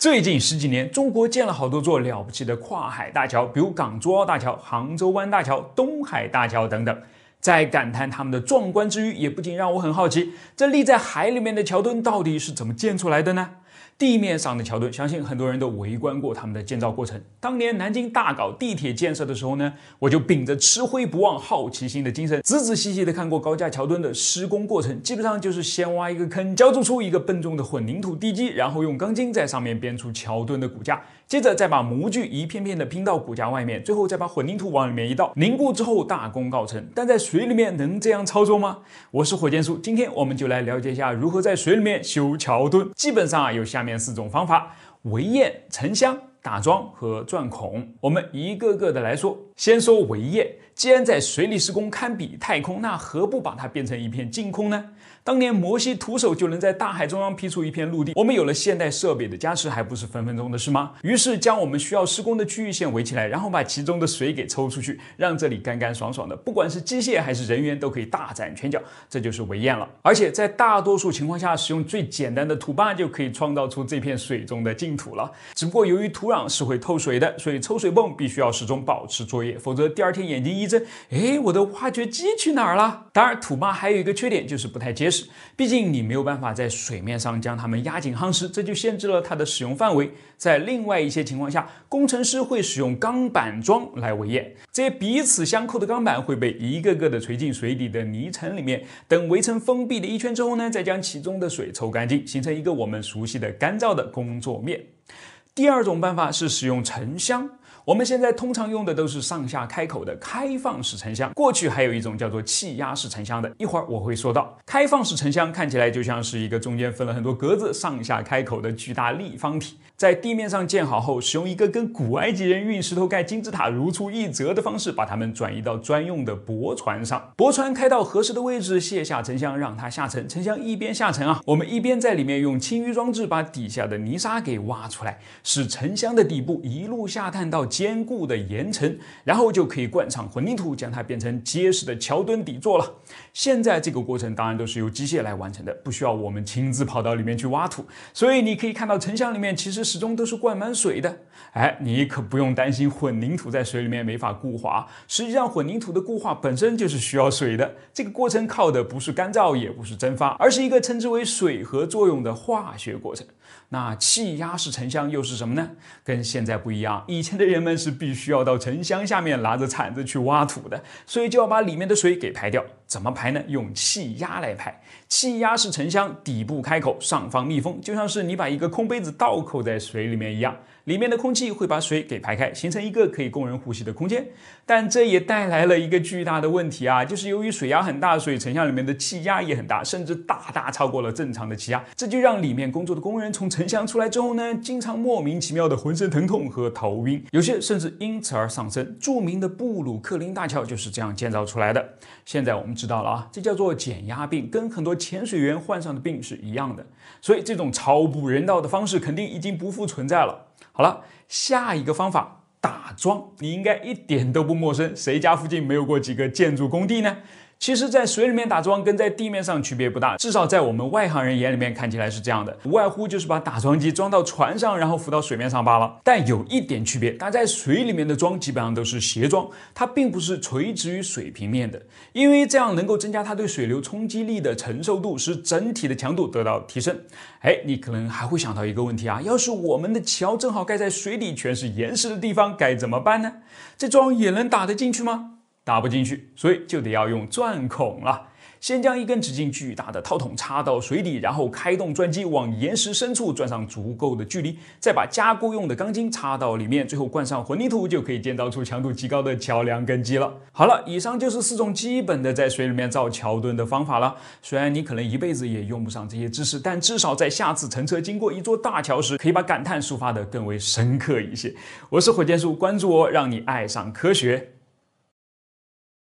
最近十几年，中国建了好多座了不起的跨海大桥，比如港珠澳大桥、杭州湾大桥、东海大桥等等。在感叹他们的壮观之余，也不禁让我很好奇：这立在海里面的桥墩到底是怎么建出来的呢？地面上的桥墩，相信很多人都围观过他们的建造过程。当年南京大搞地铁建设的时候呢，我就秉着吃灰不忘好奇心的精神，仔仔细细的看过高架桥墩的施工过程。基本上就是先挖一个坑，浇筑出一个笨重的混凝土地基，然后用钢筋在上面编出桥墩的骨架，接着再把模具一片片的拼到骨架外面，最后再把混凝土往里面一倒，凝固之后大功告成。但在水里面能这样操作吗？我是火箭叔，今天我们就来了解一下如何在水里面修桥墩。基本上啊，有下面。四种方法：围堰、沉箱、打桩和钻孔。我们一个个的来说。先说围堰。既然在水里施工堪比太空，那何不把它变成一片净空呢？当年摩西徒手就能在大海中央劈出一片陆地，我们有了现代设备的加持，还不是分分钟的事吗？于是将我们需要施工的区域线围起来，然后把其中的水给抽出去，让这里干干爽爽的，不管是机械还是人员都可以大展拳脚，这就是围堰了。而且在大多数情况下，使用最简单的土坝就可以创造出这片水中的净土了。只不过由于土壤是会透水的，所以抽水泵必须要始终保持作业，否则第二天眼睛一。哎，我的挖掘机去哪儿了？当然，土坝还有一个缺点就是不太结实，毕竟你没有办法在水面上将它们压紧夯实，这就限制了它的使用范围。在另外一些情况下，工程师会使用钢板桩来围堰，这些彼此相扣的钢板会被一个个的锤进水底的泥层里面，等围成封闭的一圈之后呢，再将其中的水抽干净，形成一个我们熟悉的干燥的工作面。第二种办法是使用沉箱。我们现在通常用的都是上下开口的开放式沉箱，过去还有一种叫做气压式沉箱的，一会儿我会说到。开放式沉箱看起来就像是一个中间分了很多格子、上下开口的巨大立方体，在地面上建好后，使用一个跟古埃及人运石头盖金字塔如出一辙的方式，把它们转移到专用的驳船上。驳船开到合适的位置，卸下沉箱，让它下沉。沉箱一边下沉啊，我们一边在里面用清淤装置把底下的泥沙给挖出来，使沉箱的底部一路下探到。坚固的岩层，然后就可以灌上混凝土，将它变成结实的桥墩底座了。现在这个过程当然都是由机械来完成的，不需要我们亲自跑到里面去挖土。所以你可以看到，沉箱里面其实始终都是灌满水的。哎，你可不用担心混凝土在水里面没法固化，实际上混凝土的固化本身就是需要水的。这个过程靠的不是干燥，也不是蒸发，而是一个称之为水合作用的化学过程。那气压式沉箱又是什么呢？跟现在不一样，以前的人。们是必须要到沉箱下面拿着铲子去挖土的，所以就要把里面的水给排掉。怎么排呢？用气压来排。气压是沉箱底部开口，上方密封，就像是你把一个空杯子倒扣在水里面一样。里面的空气会把水给排开，形成一个可以供人呼吸的空间。但这也带来了一个巨大的问题啊，就是由于水压很大，所以沉箱里面的气压也很大，甚至大大超过了正常的气压。这就让里面工作的工人从沉箱出来之后呢，经常莫名其妙的浑身疼痛和头晕，有些甚至因此而丧生。著名的布鲁克林大桥就是这样建造出来的。现在我们知道了啊，这叫做减压病，跟很多潜水员患上的病是一样的。所以这种超不人道的方式肯定已经不复存在了。好了，下一个方法打桩，你应该一点都不陌生。谁家附近没有过几个建筑工地呢？其实，在水里面打桩跟在地面上区别不大，至少在我们外行人眼里面看起来是这样的，无外乎就是把打桩机装到船上，然后浮到水面上罢了。但有一点区别，打在水里面的桩基本上都是斜桩，它并不是垂直于水平面的，因为这样能够增加它对水流冲击力的承受度，使整体的强度得到提升。哎，你可能还会想到一个问题啊，要是我们的桥正好盖在水底全是岩石的地方，该怎么办呢？这桩也能打得进去吗？打不进去，所以就得要用钻孔了。先将一根直径巨大的套筒插到水底，然后开动钻机往岩石深处钻上足够的距离，再把加固用的钢筋插到里面，最后灌上混凝土，就可以建造出强度极高的桥梁根基了。好了，以上就是四种基本的在水里面造桥墩的方法了。虽然你可能一辈子也用不上这些知识，但至少在下次乘车经过一座大桥时，可以把感叹抒发得更为深刻一些。我是火箭叔，关注我，让你爱上科学。